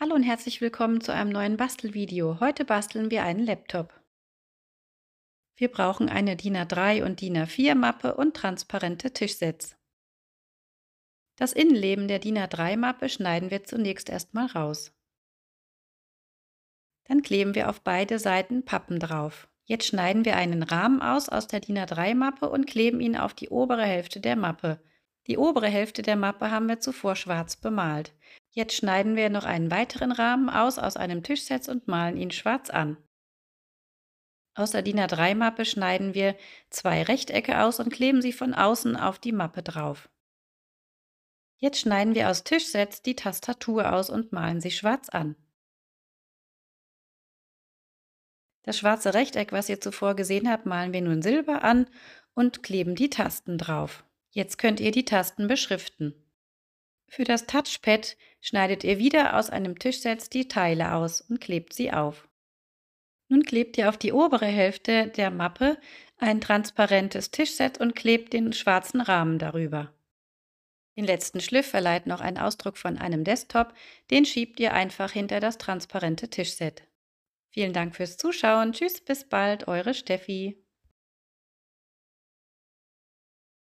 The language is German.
Hallo und herzlich willkommen zu einem neuen Bastelvideo. Heute basteln wir einen Laptop. Wir brauchen eine DIN A3 und DIN A4 Mappe und transparente Tischsets. Das Innenleben der DIN A3 Mappe schneiden wir zunächst erstmal raus. Dann kleben wir auf beide Seiten Pappen drauf. Jetzt schneiden wir einen Rahmen aus aus der DIN A3 Mappe und kleben ihn auf die obere Hälfte der Mappe. Die obere Hälfte der Mappe haben wir zuvor schwarz bemalt. Jetzt schneiden wir noch einen weiteren Rahmen aus aus einem Tischsetz und malen ihn schwarz an. Aus der DIN A3-Mappe schneiden wir zwei Rechtecke aus und kleben sie von außen auf die Mappe drauf. Jetzt schneiden wir aus Tischsets die Tastatur aus und malen sie schwarz an. Das schwarze Rechteck, was ihr zuvor gesehen habt, malen wir nun silber an und kleben die Tasten drauf. Jetzt könnt ihr die Tasten beschriften. Für das Touchpad schneidet ihr wieder aus einem Tischsatz die Teile aus und klebt sie auf. Nun klebt ihr auf die obere Hälfte der Mappe ein transparentes Tischset und klebt den schwarzen Rahmen darüber. Den letzten Schliff verleiht noch ein Ausdruck von einem Desktop, den schiebt ihr einfach hinter das transparente Tischset. Vielen Dank fürs Zuschauen, tschüss, bis bald, eure Steffi.